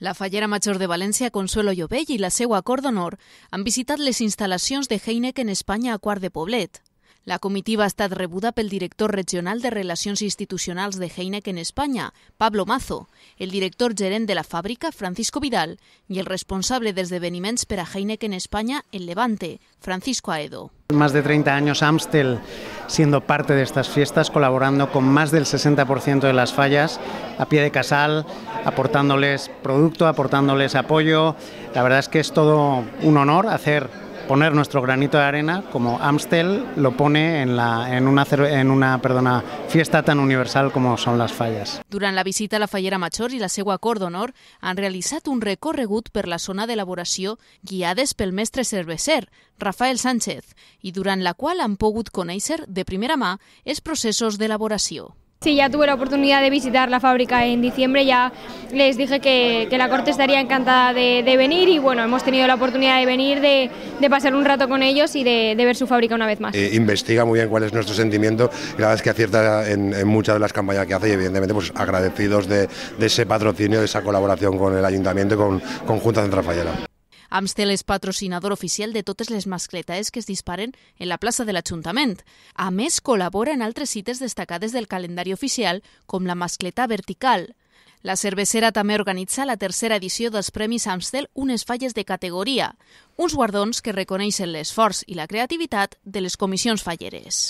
La fallera major de València, Consuelo Llobell i la seva cor d'honor han visitat les instal·lacions de Heineken Espanya a Quart de Poblet. La comitiva ha estat rebuda pel director regional de Relacions Institucionals de Heineken Espanya, Pablo Mazo, el director gerent de la fàbrica, Francisco Vidal, i el responsable d'esdeveniments per a Heineken Espanya, el Levante, Francisco Aedo. Más de 30 años Amstel siendo parte de estas fiestas, colaborando con más del 60% de las fallas a pie de casal, aportándoles producto, aportándoles apoyo. La verdad es que es todo un honor hacer poner nuestro granito de arena, como Amstel lo pone en, la, en, una, en una perdona, fiesta tan universal como son las falles. Durant la visita a la Fallera Major i la seva cor d'honor han realitzat un recorregut per la zona d'elaboració guiades pel mestre cervecer, Rafael Sánchez, i durant la qual han pogut conèixer de primera mà els processos d'elaboració. Sí, ya tuve la oportunidad de visitar la fábrica en diciembre, ya les dije que, la corte estaría encantada de, venir y bueno, hemos tenido la oportunidad de venir, de, pasar un rato con ellos y de, ver su fábrica una vez más. Eh, investiga muy bien cuál es nuestro sentimiento la verdad es que acierta en, muchas de las campañas que hace y evidentemente pues, agradecidos de, ese patrocinio, de esa colaboración con el Ayuntamiento y con Junta Central Fallera. Amstel és patrocinador oficial de totes les mascletes que es disparen en la plaça de l'Ajuntament. A més, col·labora en altres cites destacades del calendari oficial, com la mascleta vertical. La cervecera també organitza la tercera edició dels Premis Amstel unes falles de categoria, uns guardons que reconeixen l'esforç i la creativitat de les comissions falleres.